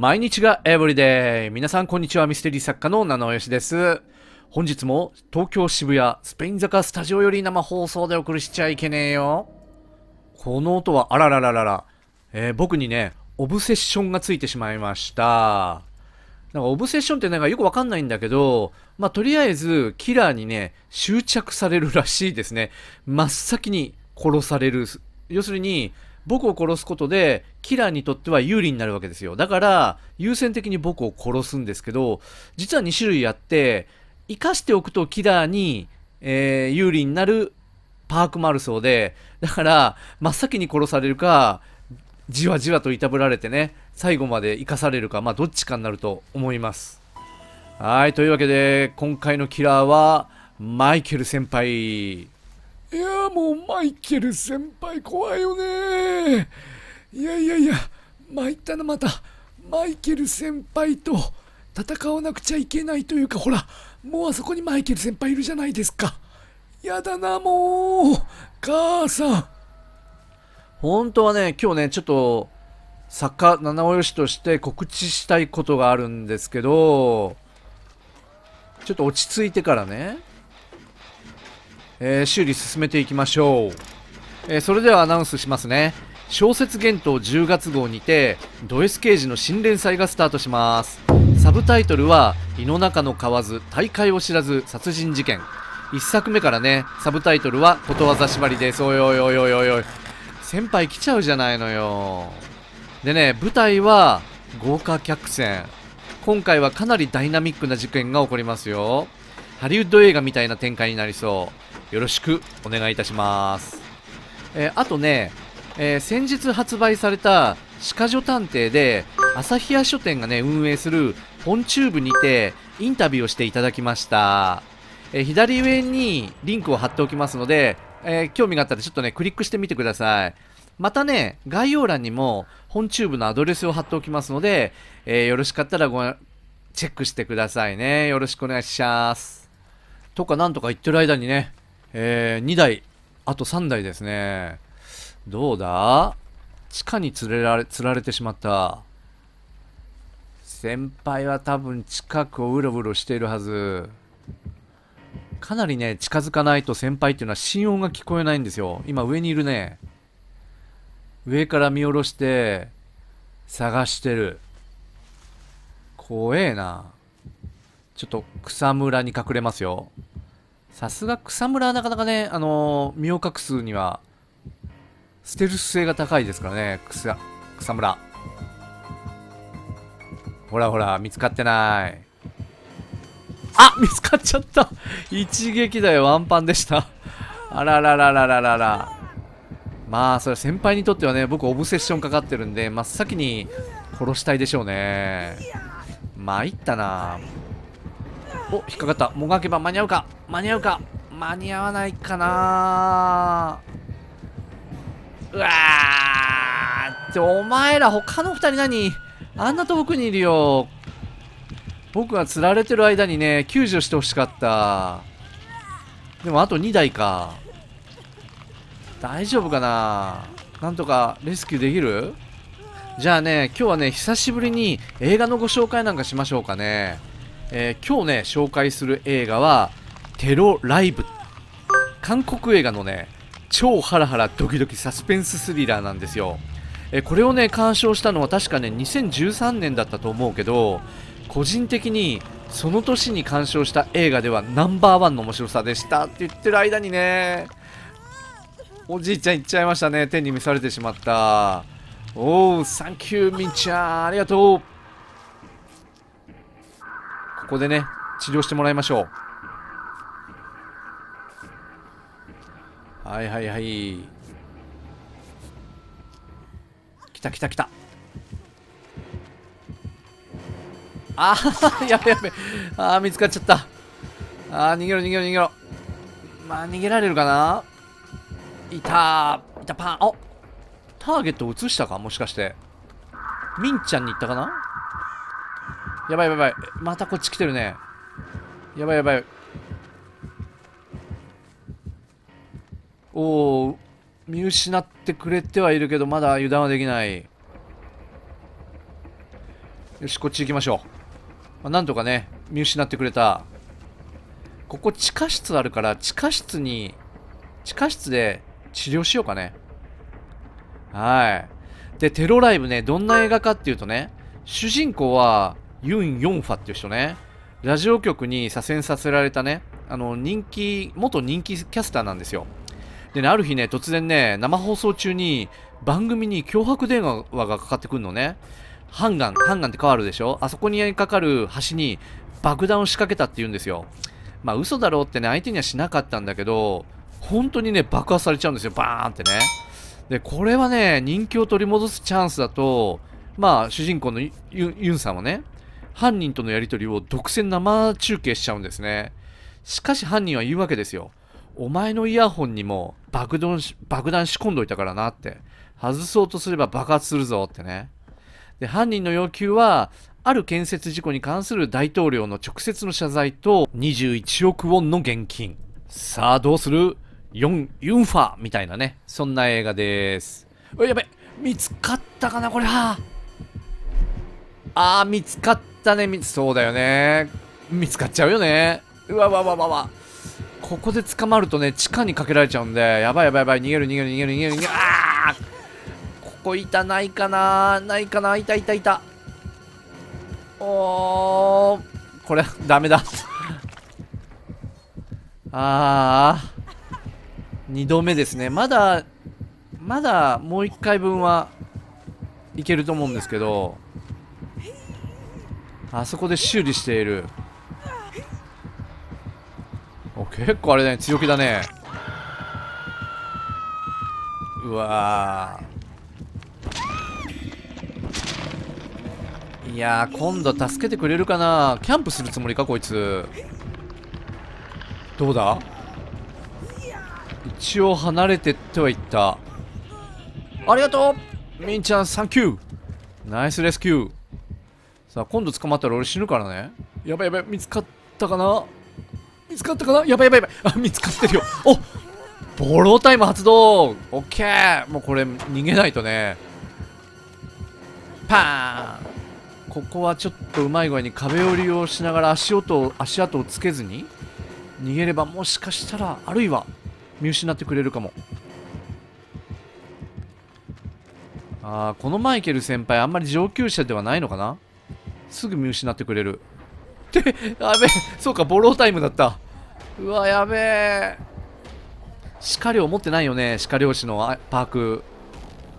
毎日がエブリデイ皆さんこんにちはミステリー作家の七尾よしです本日も東京渋谷スペイン坂スタジオより生放送でお送りしちゃいけねえよこの音はあららららら、えー、僕にねオブセッションがついてしまいましたなんかオブセッションってなんかよくわかんないんだけど、まあ、とりあえずキラーにね、執着されるらしいですね。真っ先に殺される。要するに、僕を殺すことでキラーにとっては有利になるわけですよだから優先的に僕を殺すんですけど実は2種類あって生かしておくとキラーに、えー、有利になるパークもあるそうでだから真っ先に殺されるかじわじわといたぶられてね最後まで生かされるかまあどっちかになると思いますはいというわけで今回のキラーはマイケル先輩いやもうマイケル先輩怖いよねいやいやいや参ったなまたマイケル先輩と戦わなくちゃいけないというかほらもうあそこにマイケル先輩いるじゃないですかやだなもう母さん本当はね今日ねちょっと作家七尾よしとして告知したいことがあるんですけどちょっと落ち着いてからねえー、修理進めていきましょう、えー、それではアナウンスしますね小説幻冬10月号にてド S 刑事の新連載がスタートしますサブタイトルは「胃の中の蛙大会を知らず殺人事件」1作目からねサブタイトルは「ことわざ縛り」ですおいおいおいおいおい先輩来ちゃうじゃないのよでね舞台は豪華客船今回はかなりダイナミックな事件が起こりますよハリウッド映画みたいな展開になりそう。よろしくお願いいたします。えー、あとね、えー、先日発売された鹿女探偵で、朝日屋書店がね、運営する本チューブにてインタビューをしていただきました。えー、左上にリンクを貼っておきますので、えー、興味があったらちょっとね、クリックしてみてください。またね、概要欄にも本チューブのアドレスを貼っておきますので、えー、よろしかったらご、チェックしてくださいね。よろしくお願いします。とかなんとか言ってる間にね、えー、2台、あと3台ですね。どうだ地下に連れられ、釣られてしまった。先輩は多分近くをうろうろしているはず。かなりね、近づかないと先輩っていうのは心音が聞こえないんですよ。今上にいるね。上から見下ろして、探してる。怖えな。ちょっと草むらに隠れますよ。さすが草むらはなかなかね、あのー、身を隠すには、ステルス性が高いですからね、草、草むら。ほらほら、見つかってない。あ見つかっちゃった一撃だよ、ワンパンでしたあららららららら。まあ、それ先輩にとってはね、僕オブセッションかかってるんで、真っ先に殺したいでしょうね。参、ったな。お引っかかったもがけば間に合うか間に合うか間に合わないかなうわーってお前ら他の2人何あんな遠くにいるよ僕が釣られてる間にね救助してほしかったでもあと2台か大丈夫かななんとかレスキューできるじゃあね今日はね久しぶりに映画のご紹介なんかしましょうかねえー、今日ね、紹介する映画は、テロライブ。韓国映画のね、超ハラハラドキドキサスペンススリラーなんですよ。えこれをね、鑑賞したのは確かね、2013年だったと思うけど、個人的にその年に鑑賞した映画ではナンバーワンの面白さでしたって言ってる間にね、おじいちゃん行っちゃいましたね。手に見されてしまった。おう、サンキュー、みんちゃん、ありがとう。こでね治療してもらいましょうはいはいはい来た来た来たああ やべやべああ見つかっちゃったああ逃げろ逃げろ逃げろまあ逃げられるかないたいたパンおターゲットを移したかもしかしてみんちゃんに行ったかなやばいやばいまたこっち来てるねやばいやばいおお見失ってくれてはいるけどまだ油断はできないよしこっち行きましょう、まあ、なんとかね見失ってくれたここ地下室あるから地下室に地下室で治療しようかねはいでテロライブねどんな映画かっていうとね主人公はユン・ヨンファっていう人ね、ラジオ局に左遷させられたね、あの、人気、元人気キャスターなんですよ。でね、ある日ね、突然ね、生放送中に番組に脅迫電話がかかってくるのね。ハンガン、ハンガンって変わるでしょあそこにかかる橋に爆弾を仕掛けたって言うんですよ。まあ嘘だろうってね、相手にはしなかったんだけど、本当にね、爆発されちゃうんですよ。バーンってね。で、これはね、人気を取り戻すチャンスだと、まあ主人公のユンさんはね、犯人とのやり取りを独占生中継しちゃうんですね。しかし犯人は言うわけですよ。お前のイヤホンにも爆弾爆弾仕込んどいたからなって。外そうとすれば爆発するぞってね。で、犯人の要求は、ある建設事故に関する大統領の直接の謝罪と21億ウォンの現金。さあどうするヨン・ユンファみたいなね、そんな映画です。やべ、見つかったかなこれは。ああ見つかったね。そうだよね。見つかっちゃうよね。うわわわわわ。ここで捕まるとね、地下にかけられちゃうんで、やばいやばいやばい。逃げる逃げる逃げる逃げる逃げる。あーここ板ないかなないかないたいたいた。おー。これ、ダメだ。あー。2度目ですねまだまだもう1回分はいけると思うんですけどあそこで修理しているお結構あれだね強気だねうわいや今度助けてくれるかなキャンプするつもりかこいつどうだ一応離れてってはいったありがとうみんちゃんサンキューナイスレスキューさあ今度捕まったら俺死ぬからねやばいやばい見つかったかな見つかったかなやばいやばいやばいあ見つかってるよおボロータイム発動オッケーもうこれ逃げないとねパーンここはちょっとうまい具合に壁を利用しながら足音を足跡をつけずに逃げればもしかしたらあるいは見失ってくれるかもああこのマイケル先輩あんまり上級者ではないのかなすぐ見失ってくれるってやべえそうかボロータイムだったうわやべえ鹿漁持ってないよね鹿漁師のパーク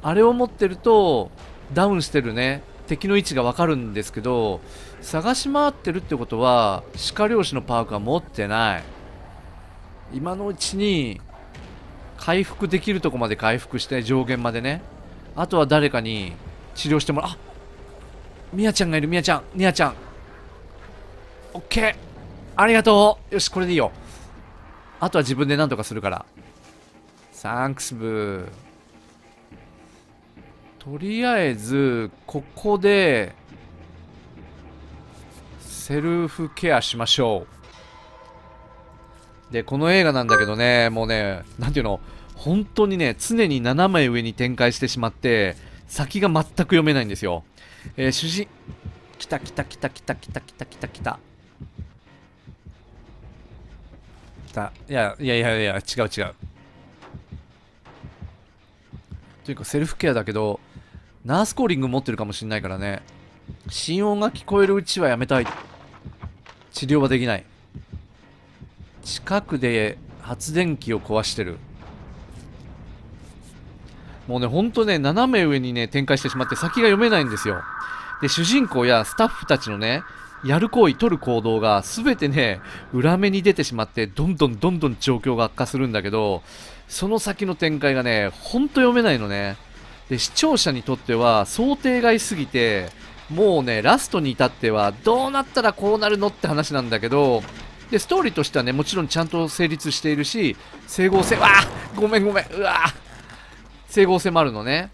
あれを持ってるとダウンしてるね敵の位置がわかるんですけど探し回ってるってことは鹿漁師のパークは持ってない今のうちに回復できるとこまで回復して上限までねあとは誰かに治療してもらうあみやちゃんがいる、みやちゃん。みやちゃん。オッケー。ありがとう。よし、これでいいよ。あとは自分で何とかするから。サンクスブー。とりあえず、ここで、セルフケアしましょう。で、この映画なんだけどね、もうね、なんていうの、本当にね、常に斜め上に展開してしまって、先が全く読めないんですよ。えー、主人、来た来た来た来た来た来た来た来た。来た。いや、いやいやいや、違う違う。というか、セルフケアだけど、ナースコーリング持ってるかもしんないからね。心音が聞こえるうちはやめたい。治療はできない。近くで発電機を壊してる。もうね、ほんとね、斜め上にね、展開してしまって先が読めないんですよ。で、主人公やスタッフたちのね、やる行為、取る行動が全てね、裏目に出てしまって、どんどんどんどん状況が悪化するんだけど、その先の展開がね、ほんと読めないのね。で、視聴者にとっては想定外すぎて、もうね、ラストに至っては、どうなったらこうなるのって話なんだけど、で、ストーリーとしてはね、もちろんちゃんと成立しているし、整合性、わあごめんごめん、うわぁ整合性もあるのね。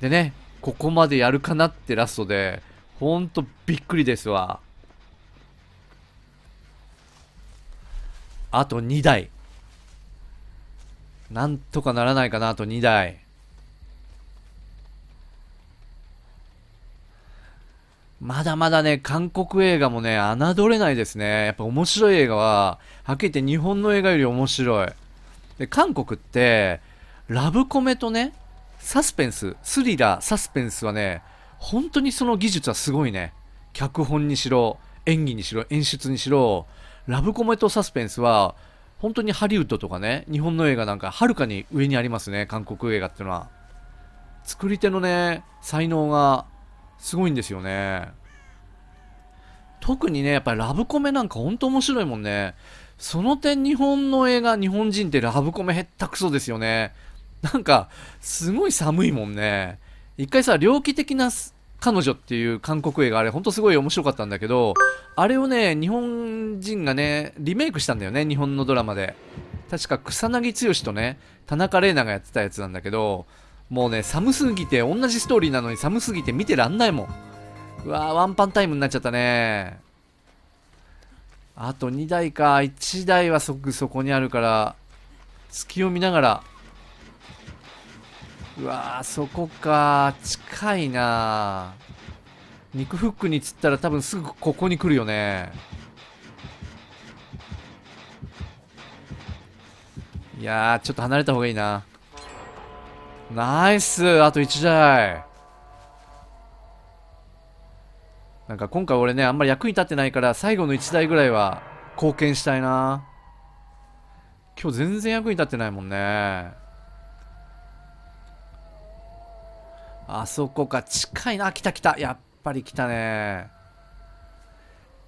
でね、ここまでやるかなってラストで、ほんとびっくりですわ。あと2台。なんとかならないかな、あと2台。まだまだね、韓国映画もね、侮れないですね。やっぱ面白い映画は、はっきり言って日本の映画より面白い。で、韓国って、ラブコメとね、サスペンス、スリラー、サスペンスはね、本当にその技術はすごいね。脚本にしろ、演技にしろ、演出にしろ、ラブコメとサスペンスは、本当にハリウッドとかね、日本の映画なんかはるかに上にありますね、韓国映画っていうのは。作り手のね、才能がすごいんですよね。特にね、やっぱりラブコメなんか本当面白いもんね。その点日本の映画、日本人ってラブコメ下ったくそですよね。なんか、すごい寒いもんね。一回さ、猟奇的な彼女っていう韓国映画、あれ、ほんとすごい面白かったんだけど、あれをね、日本人がね、リメイクしたんだよね、日本のドラマで。確か草薙剛とね、田中玲奈がやってたやつなんだけど、もうね、寒すぎて、同じストーリーなのに寒すぎて見てらんないもん。うわぁ、ワンパンタイムになっちゃったね。あと2台か、1台はそこにあるから、月を見ながらうわーそこか近いな肉フックに釣ったら多分すぐここに来るよねいやちょっと離れた方がいいなナイスあと1台なんか今回俺ねあんまり役に立ってないから最後の1台ぐらいは貢献したいな今日全然役に立ってないもんねあそこか。近いな。来た来た。やっぱり来たね。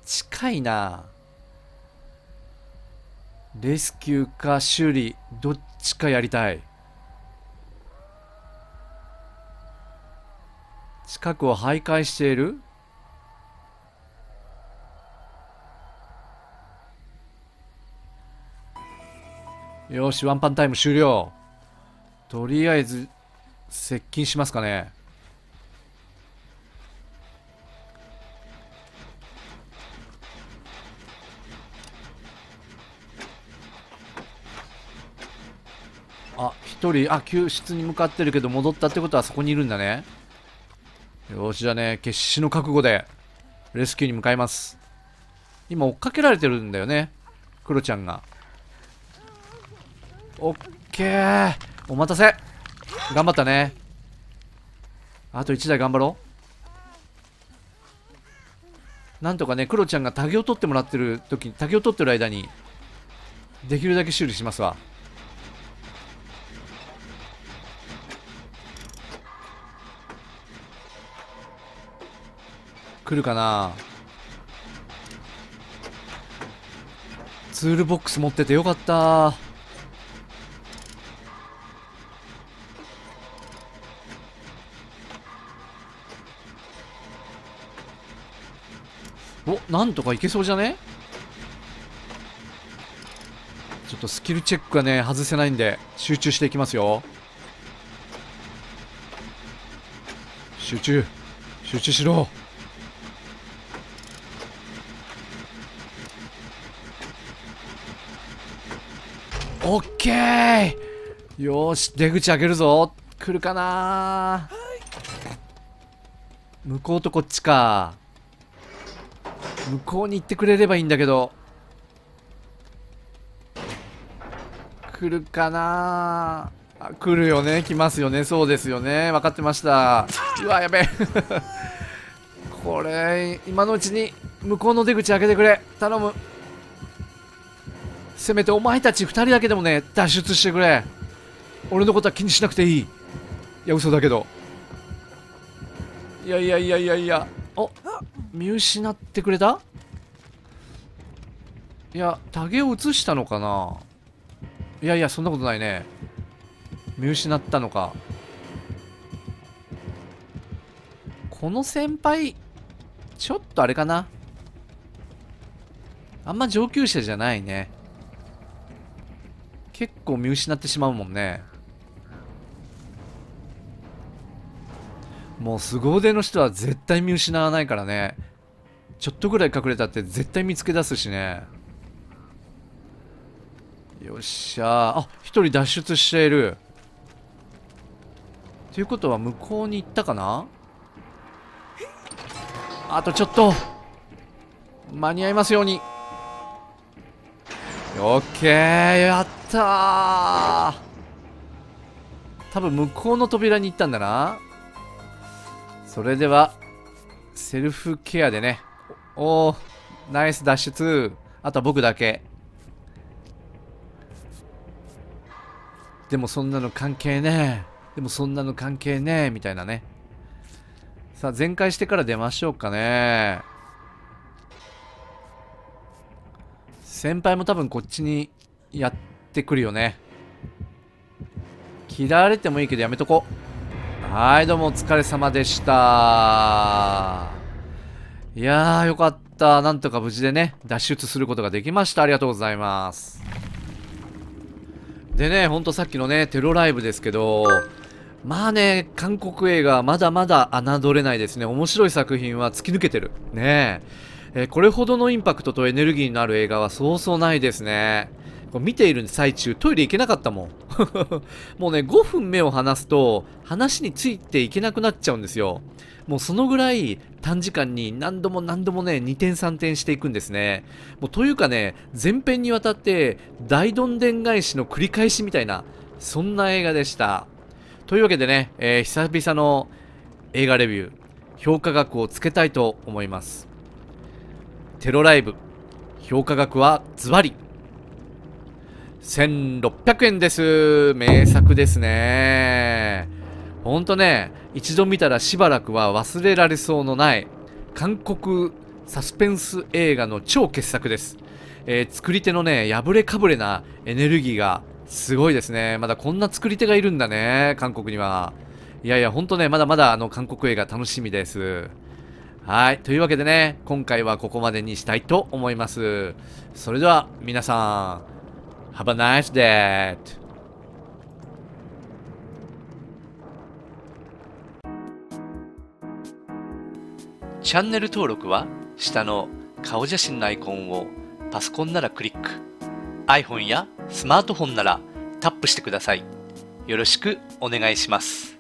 近いな。レスキューか修理、どっちかやりたい。近くを徘徊しているよし、ワンパンタイム終了。とりあえず、接近しますかねあ一人あ救出に向かってるけど戻ったってことはそこにいるんだねよしじゃあね決死の覚悟でレスキューに向かいます今追っかけられてるんだよねクロちゃんがオッケーお待たせ頑張ったねあと1台頑張ろうなんとかねクロちゃんがタゲを取ってもらってる時にタゲを取ってる間にできるだけ修理しますわ来るかなツールボックス持っててよかったおなんとかいけそうじゃねちょっとスキルチェックがね外せないんで集中していきますよ集中集中しろオッケーよし出口開けるぞ来るかな向こうとこっちか向こうに行ってくれればいいんだけど来るかなあ来るよね来ますよねそうですよね分かってましたうわやべえ これ今のうちに向こうの出口開けてくれ頼むせめてお前たち2人だけでもね脱出してくれ俺のことは気にしなくていいいや嘘だけどいやいやいやいやいや見失ってくれたいや、タゲを移したのかないやいや、そんなことないね。見失ったのか。この先輩、ちょっとあれかな。あんま上級者じゃないね。結構見失ってしまうもんね。もう凄腕の人は絶対見失わないからねちょっとぐらい隠れたって絶対見つけ出すしねよっしゃあ一人脱出しているということは向こうに行ったかなあとちょっと間に合いますようにオッケーやったー多分向こうの扉に行ったんだなそれでは、セルフケアでね。おおナイス脱出。あとは僕だけ。でもそんなの関係ねえ。でもそんなの関係ねえ。みたいなね。さあ、全開してから出ましょうかね。先輩も多分こっちにやってくるよね。切られてもいいけどやめとこう。はい、どうもお疲れ様でした。いやー、よかった。なんとか無事でね、脱出することができました。ありがとうございます。でね、ほんとさっきのね、テロライブですけど、まあね、韓国映画、まだまだ侮れないですね。面白い作品は突き抜けてる。ねえ。これほどのインパクトとエネルギーのある映画はそうそうないですね。これ見ている最中、トイレ行けなかったもん。もうね、5分目を離すと、話についていけなくなっちゃうんですよ。もうそのぐらい短時間に何度も何度もね、2点3点していくんですね。もうというかね、前編にわたって、大どんでん返しの繰り返しみたいな、そんな映画でした。というわけでね、えー、久々の映画レビュー、評価額をつけたいと思います。テロライブ、評価額はズバリ1600円です。名作ですね。ほんとね、一度見たらしばらくは忘れられそうのない、韓国サスペンス映画の超傑作です。えー、作り手のね、破れかぶれなエネルギーがすごいですね。まだこんな作り手がいるんだね、韓国には。いやいや、ほんとね、まだまだあの韓国映画楽しみです。はい。というわけでね、今回はここまでにしたいと思います。それでは、皆さん、Have a nice day! チャンネル登録は下の顔写真のアイコンをパソコンならクリック iPhone やスマートフォンならタップしてください。よろしくお願いします。